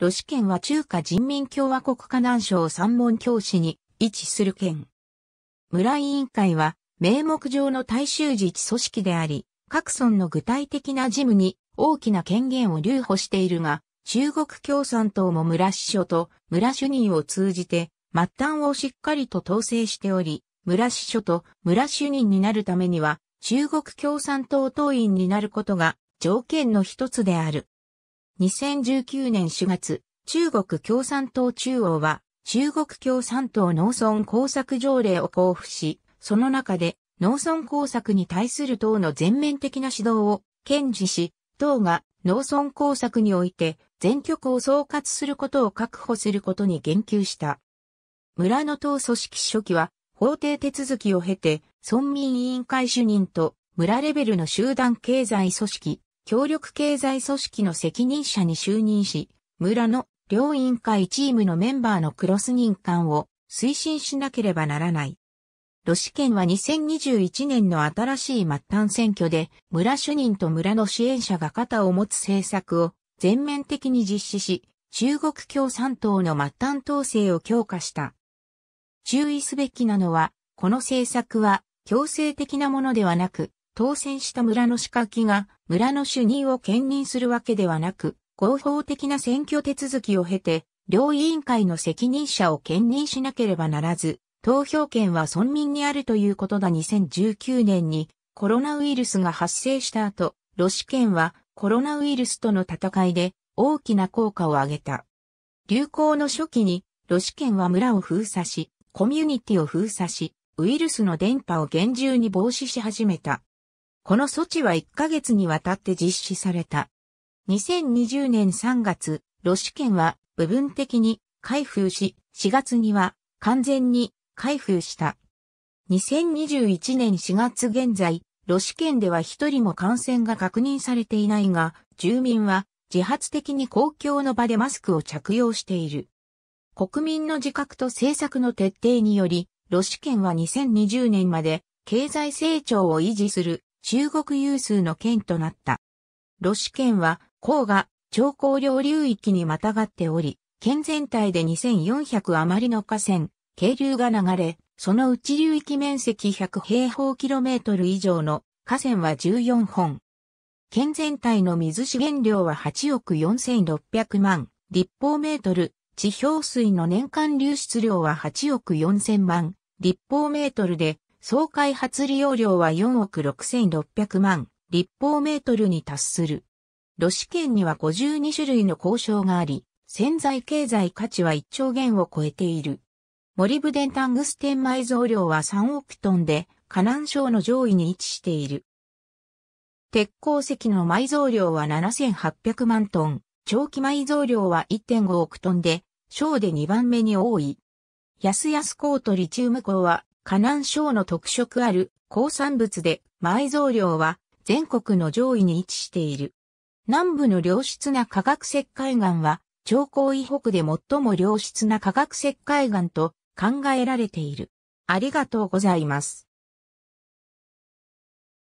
ロシ県は中華人民共和国河南省三門教師に位置する県。村委員会は名目上の大衆自治組織であり、各村の具体的な事務に大きな権限を留保しているが、中国共産党も村支所と村主任を通じて末端をしっかりと統制しており、村支所と村主任になるためには中国共産党党員になることが条件の一つである。2019年4月、中国共産党中央は、中国共産党農村工作条例を交付し、その中で農村工作に対する党の全面的な指導を堅持し、党が農村工作において全局を総括することを確保することに言及した。村の党組織初期は法定手続きを経て村民委員会主任と村レベルの集団経済組織協力経済組織の責任者に就任し、村の両委員会チームのメンバーのクロス認可を推進しなければならない。ロシ県は2021年の新しい末端選挙で村主任と村の支援者が肩を持つ政策を全面的に実施し、中国共産党の末端統制を強化した。注意すべきなのは、この政策は強制的なものではなく、当選した村の仕掛けが村の主任を兼任するわけではなく、合法的な選挙手続きを経て、両委員会の責任者を兼任しなければならず、投票権は村民にあるということだ2019年にコロナウイルスが発生した後、ロシ県はコロナウイルスとの戦いで大きな効果を上げた。流行の初期にロシ県は村を封鎖し、コミュニティを封鎖し、ウイルスの電波を厳重に防止し始めた。この措置は1ヶ月にわたって実施された。2020年3月、ロシ県は部分的に開封し、4月には完全に開封した。2021年4月現在、ロシ県では一人も感染が確認されていないが、住民は自発的に公共の場でマスクを着用している。国民の自覚と政策の徹底により、ロシ県は2020年まで経済成長を維持する中国有数の県となった。ロシ県は、黄河、長江両流域にまたがっており、県全体で2400余りの河川、渓流が流れ、その内流域面積100平方キロメートル以上の河川は14本。県全体の水資源量は8億4600万立方メートル、地表水の年間流出量は8億4000万立方メートルで、総開発利用量は4億6600万立方メートルに達する。ロシ券には52種類の交渉があり、潜在経済価値は1兆元を超えている。モリブデンタングステン埋蔵量は3億トンで、河南省の上位に位置している。鉄鉱石の埋蔵量は7800万トン、長期埋蔵量は1.5億トンで、省で2番目に多い。安安港とリチウム港は河南省の特色ある鉱産物で埋蔵量は全国の上位に位置している。南部の良質な化学石灰岩は、長江以北で最も良質な化学石灰岩と考えられている。ありがとうございます。